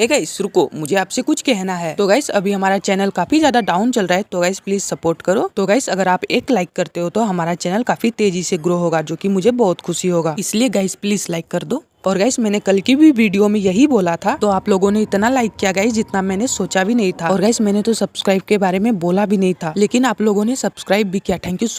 है गाइस रुको मुझे आपसे कुछ कहना है तो गाइस अभी हमारा चैनल काफी ज्यादा डाउन चल रहा है तो गाइस प्लीज सपोर्ट करो तो गाइस अगर आप एक लाइक करते हो तो हमारा चैनल काफी तेजी से ग्रो होगा जो की मुझे बहुत खुशी होगा इसलिए गाइस प्लीज लाइक कर दो और गाइस मैंने कल की भी वीडियो में यही बोला था तो आप लोगों ने इतना लाइक किया गाइस जितना मैंने सोचा भी नहीं था और गाइस मैंने तो सब्सक्राइब के बारे में बोला भी नहीं था लेकिन आप लोगों ने सब्सक्राइब भी किया थैंक यू सो